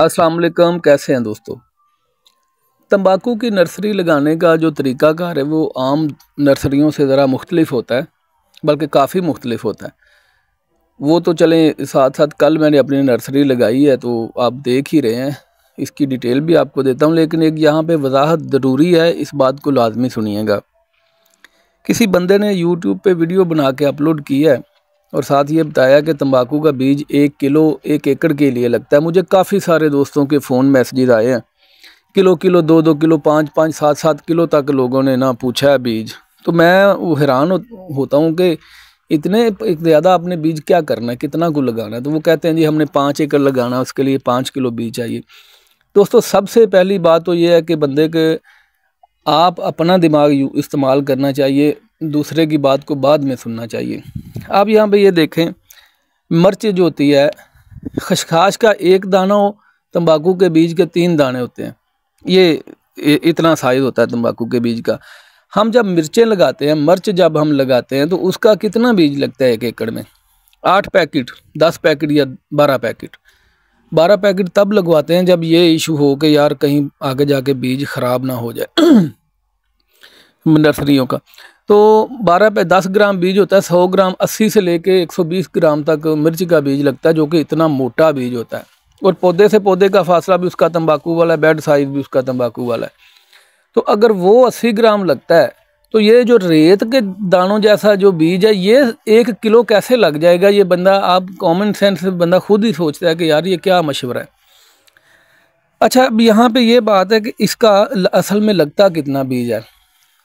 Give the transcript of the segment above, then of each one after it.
अस्सलाम वालेकुम कैसे हैं दोस्तों तंबाकू की नर्सरी लगाने का जो तरीक़ाकार है वो आम नर्सरियों से ज़रा मुख्तलिफ होता है बल्कि काफ़ी मुख्तलिफ होता है वो तो चलें साथ साथ कल मैंने अपनी नर्सरी लगाई है तो आप देख ही रहे हैं इसकी डिटेल भी आपको देता हूँ लेकिन एक यहाँ पे वजाहत ज़रूरी है इस बात को लाजमी सुनिएगा किसी बंदे ने यूट्यूब पर वीडियो बना के अपलोड की है और साथ ये बताया कि तंबाकू का बीज एक किलो एक एकड़ के लिए लगता है मुझे काफ़ी सारे दोस्तों के फ़ोन मैसेजेस आए हैं किलो किलो दो दो किलो पाँच पाँच सात सात किलो तक लोगों ने ना पूछा है बीज तो मैं हैरान होता हूँ कि इतने ज़्यादा आपने बीज क्या करना है कितना को लगाना है तो वो कहते हैं जी हमने पाँच एकड़ लगाना उसके लिए पाँच किलो बीज चाहिए दोस्तों सबसे पहली बात तो ये है कि बंदे के आप अपना दिमाग इस्तेमाल करना चाहिए दूसरे की बात को बाद में सुनना चाहिए आप यहाँ पे ये देखें मिर्च जो होती है खशखाश का एक दाना हो तम्बाकू के बीज के तीन दाने होते हैं ये इतना साइज़ होता है तम्बाकू के बीज का हम जब मिर्चें लगाते हैं मिर्च जब हम लगाते हैं तो उसका कितना बीज लगता है एक एकड़ में आठ पैकेट दस पैकेट या बारह पैकेट बारह पैकेट तब लगवाते हैं जब ये इशू हो कि यार कहीं आगे जाके बीज ख़राब ना हो जाए नर्सरियों का तो 12 पे 10 ग्राम बीज होता है 100 ग्राम 80 से लेके 120 ग्राम तक मिर्च का बीज लगता है जो कि इतना मोटा बीज होता है और पौधे से पौधे का फासला भी उसका तंबाकू वाला है बेड साइज़ भी उसका तंबाकू वाला है तो अगर वो अस्सी ग्राम लगता है तो ये जो रेत के दानों जैसा जो बीज है ये एक किलो कैसे लग जाएगा ये बंदा आप कॉमन सेंस से बंदा खुद ही सोचता है कि यार ये क्या मशवरा है अच्छा अब यहाँ पर ये बात है कि इसका असल में लगता कितना बीज है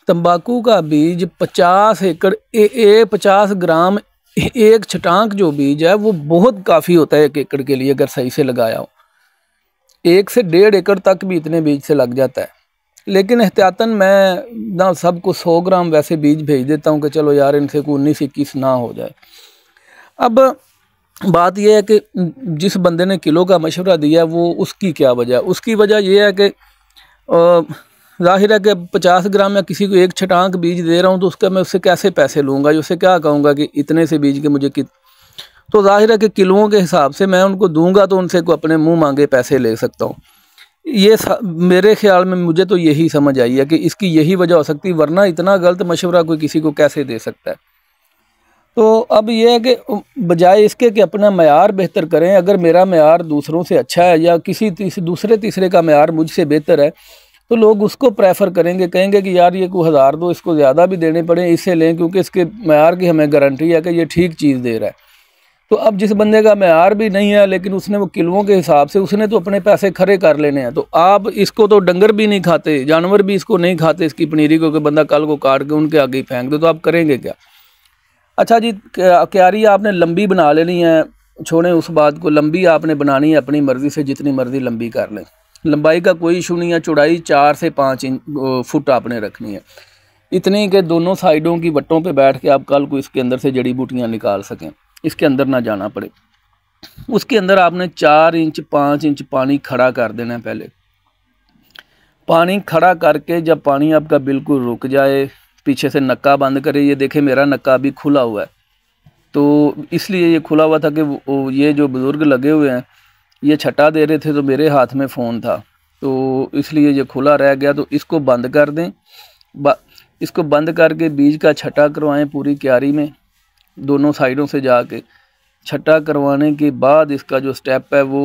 तंबाकू का बीज 50 एकड़ ए, ए 50 ग्राम एक छटांक जो बीज है वो बहुत काफ़ी होता है एक एकड़ के लिए अगर सही से लगाया हो एक से डेढ़ एकड़ तक भी इतने बीज से लग जाता है लेकिन एहतियातन मैं ना सबको सौ ग्राम वैसे बीज भेज देता हूँ कि चलो यार इनसे को उन्नीस इक्कीस ना हो जाए अब बात यह है कि जिस बंदे ने किलो का मशवरा दिया वो उसकी क्या वजह उसकी वजह यह है कि जाहिर है कि पचास ग्राम या किसी को एक छटांक बीज दे रहा हूँ तो उसका मैं उससे कैसे पैसे लूँगा या उससे क्या कहूँगा कि इतने से बीज के मुझे कित तो जाहिर है कि किलों के हिसाब से मैं उनको दूंगा तो उनसे को अपने मुंह मांगे पैसे ले सकता हूँ ये मेरे ख्याल में मुझे तो यही समझ आई है कि इसकी यही वजह हो सकती वरना इतना गलत मशवरा कोई किसी को कैसे दे सकता है तो अब यह है कि बजाय इसके कि अपना मैार बेहतर करें अगर मेरा मैार दूसरों से अच्छा है या किसी तीस, दूसरे तीसरे का मैार मुझसे बेहतर है तो लोग उसको प्रेफर करेंगे कहेंगे कि यार ये को हज़ार दो इसको ज़्यादा भी देने पड़े इसे लें क्योंकि इसके मैार की हमें गारंटी है कि ये ठीक चीज़ दे रहा है तो अब जिस बंदे का मैार भी नहीं है लेकिन उसने वो किलों के हिसाब से उसने तो अपने पैसे खड़े कर लेने हैं तो आप इसको तो डंगर भी नहीं खाते जानवर भी इसको नहीं खाते इसकी पनीरी क्योंकि बंदा कल को काट के उनके आगे ही फेंक दो तो आप करेंगे क्या अच्छा जी क्यारी आपने लंबी बना लेनी है छोड़ें उस बात को लंबी आपने बनानी है अपनी मर्ज़ी से जितनी मर्ज़ी लंबी कर लें लंबाई का कोई इशू नहीं है चौड़ाई चार से पाँच इंच फुट आपने रखनी है इतनी के दोनों साइडों की वट्टों पे बैठ के आप कल को इसके अंदर से जड़ी बूटियाँ निकाल सकें इसके अंदर ना जाना पड़े उसके अंदर आपने चार इंच पाँच इंच पानी खड़ा कर देना है पहले पानी खड़ा करके जब पानी आपका बिल्कुल रुक जाए पीछे से नक्का बंद करें ये देखें मेरा नक्का अभी खुला हुआ है तो इसलिए ये खुला हुआ था कि ये जो बुज़ुर्ग लगे हुए हैं ये छटा दे रहे थे तो मेरे हाथ में फ़ोन था तो इसलिए ये खुला रह गया तो इसको बंद कर दें इसको बंद करके बीज का छटा करवाएं पूरी क्यारी में दोनों साइडों से जाके छटा करवाने के बाद इसका जो स्टेप है वो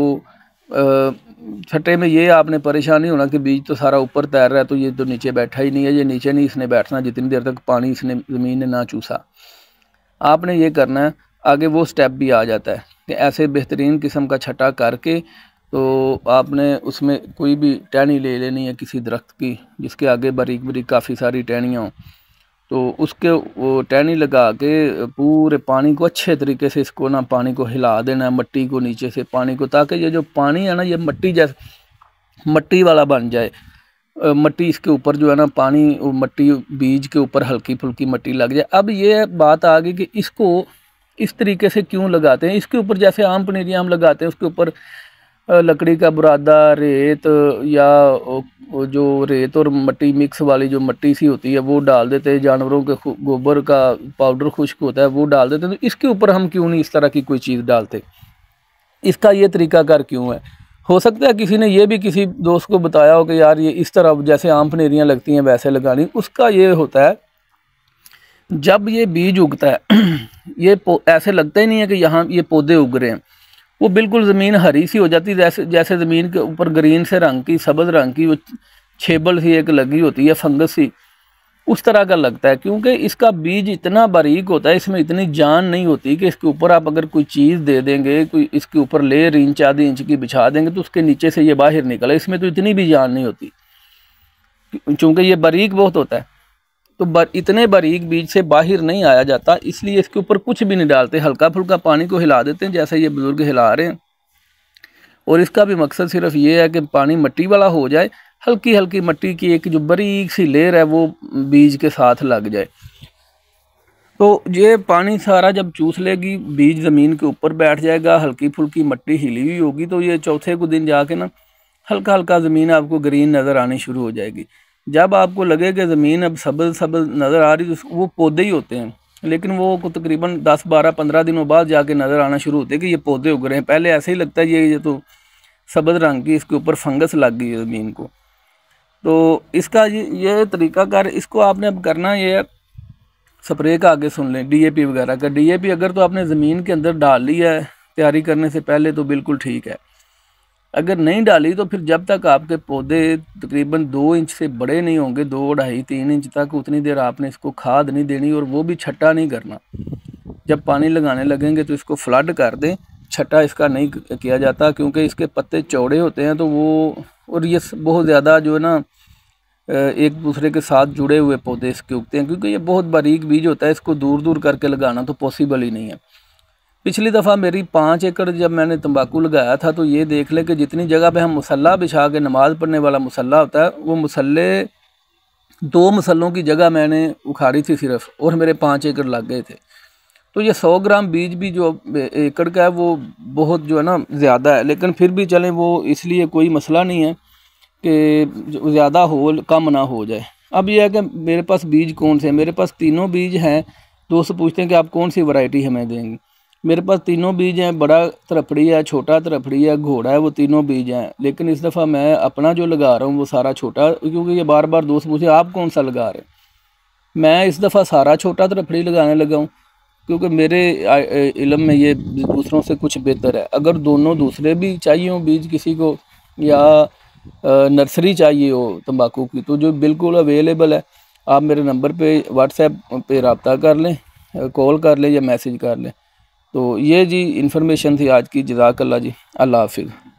छटे में ये आपने परेशानी होना कि बीज तो सारा ऊपर तैर रहा है तो ये तो नीचे बैठा ही नहीं है ये नीचे नहीं इसने बैठना जितनी देर तक पानी इसने ज़मीन ने ना चूसा आपने ये करना है आगे वो स्टेप भी आ जाता है कि ऐसे बेहतरीन किस्म का छटा करके तो आपने उसमें कोई भी टहनी ले लेनी है किसी दरख्त की जिसके आगे बारीक बारीक काफ़ी सारी टहनियाँ तो उसके वो टहनी लगा के पूरे पानी को अच्छे तरीके से इसको ना पानी को हिला देना है मट्टी को नीचे से पानी को ताकि ये जो पानी है ना ये मट्टी जैसा मट्टी वाला बन जाए मट्टी इसके ऊपर जो है ना पानी मट्टी बीज के ऊपर हल्की फुल्की मट्टी लग जाए अब ये बात आ गई कि इसको इस तरीके से क्यों लगाते हैं इसके ऊपर जैसे आम पनीरियाँ हम लगाते हैं उसके ऊपर लकड़ी का बुरादा रेत या जो रेत और मट्टी मिक्स वाली जो मट्टी सी होती है वो डाल देते हैं जानवरों के गोबर का पाउडर खुश्क होता है वो डाल देते हैं तो इसके ऊपर हम क्यों नहीं इस तरह की कोई चीज़ डालते इसका ये तरीकाकार क्यों है हो सकता है किसी ने ये भी किसी दोस्त को बताया हो कि यार ये इस तरह जैसे आम पनेरियाँ लगती हैं वैसे लगानी उसका ये होता है जब ये बीज उगता है ये ऐसे लगता ही नहीं है कि यहाँ ये पौधे उग रहे हैं वो बिल्कुल ज़मीन हरी सी हो जाती जैसे जैसे ज़मीन के ऊपर ग्रीन से रंग की सब्ज़ रंग की वो छेबल सी एक लगी होती है फंगस सी उस तरह का लगता है क्योंकि इसका बीज इतना बारीक होता है इसमें इतनी जान नहीं होती कि इसके ऊपर आप अगर कोई चीज़ दे देंगे कोई इसके ऊपर लेर इंच आधी इंच की बिछा देंगे तो उसके नीचे से ये बाहर निकले इसमें तो इतनी भी जान नहीं होती चूँकि ये बारीक बहुत होता है तो बर, इतने बारीक बीज से बाहर नहीं आया जाता इसलिए इसके ऊपर कुछ भी नहीं डालते हल्का फुल्का पानी को हिला देते हैं जैसे ये बुज़ुर्ग हिला रहे हैं और इसका भी मकसद सिर्फ ये है कि पानी मट्टी वाला हो जाए हल्की हल्की मट्टी की एक जो बारीक सी लेयर है वो बीज के साथ लग जाए तो ये पानी सारा जब चूस लेगी बीज ज़मीन के ऊपर बैठ जाएगा हल्की फुल्की मट्टी हिली हुई होगी तो ये चौथे को दिन जाके ना हल्का हल्का ज़मीन आपको ग्रीन नज़र आनी शुरू हो जाएगी जब आपको लगे कि ज़मीन अब सबल सबल नज़र आ रही तो वो पौधे ही होते हैं लेकिन वो तकरीबन दस बारह पंद्रह दिनों बाद जाके नज़र आना शुरू होते हैं कि ये पौधे उग रहे हैं पहले ऐसे ही लगता है ये ये तो सबज रंग की इसके ऊपर फंगस लग गई है ज़मीन को तो इसका ये तरीकाकार इसको आपने अब करना ये स्प्रे का आगे सुन लें पी वगैरह का पी अगर तो आपने ज़मीन के अंदर डाल ली है तैयारी करने से पहले तो बिल्कुल ठीक है अगर नहीं डाली तो फिर जब तक आपके पौधे तकरीबन दो इंच से बड़े नहीं होंगे दो ढाई तीन इंच तक उतनी देर आपने इसको खाद नहीं देनी और वो भी छट्टा नहीं करना जब पानी लगाने लगेंगे तो इसको फ्लड कर दें छट्टा इसका नहीं किया जाता क्योंकि इसके पत्ते चौड़े होते हैं तो वो और ये बहुत ज़्यादा जो है ना एक दूसरे के साथ जुड़े हुए पौधे इसके उगते हैं क्योंकि ये बहुत बारीक बीज होता है इसको दूर दूर करके लगाना तो पॉसिबल ही नहीं है पिछली दफ़ा मेरी पाँच एकड़ जब मैंने तंबाकू लगाया था तो ये देख ले कि जितनी जगह पे हम मसल्ला बिछा के नमाज़ पढ़ने वाला मसल्ला होता है वो मसल्ले दो मसलों की जगह मैंने उखाड़ी थी सिर्फ और मेरे पाँच एकड़ लग गए थे तो ये सौ ग्राम बीज भी जो एकड़ का है वो बहुत जो है ना ज़्यादा है लेकिन फिर भी चलें वो इसलिए कोई मसला नहीं है कि ज़्यादा हो कम ना हो जाए अब यह है कि मेरे पास बीज कौन से हैं मेरे पास तीनों बीज हैं दोस्त पूछते हैं कि आप कौन सी वैरायटी हमें देंगे मेरे पास तीनों बीज हैं बड़ा तरफड़ी है छोटा तरफड़ी है घोड़ा है वो तीनों बीज हैं लेकिन इस दफ़ा मैं अपना जो लगा रहा हूँ वो सारा छोटा क्योंकि ये बार बार दोस्त पूछे आप कौन सा लगा रहे हैं मैं इस दफ़ा सारा छोटा तरफड़ी लगाने लगा हूँ क्योंकि मेरे इलम में ये दूसरों से कुछ बेहतर है अगर दोनों दूसरे भी चाहिए हों बीज किसी को या नर्सरी चाहिए हो तम्बाकू की तो जो बिल्कुल अवेलेबल है आप मेरे नंबर पे व्हाट्सएप पे रबता कर लें कॉल कर लें या मैसेज कर लें तो ये जी इन्फॉर्मेशन थी आज की जजाकल्ला जी अल्लाह हाफिज़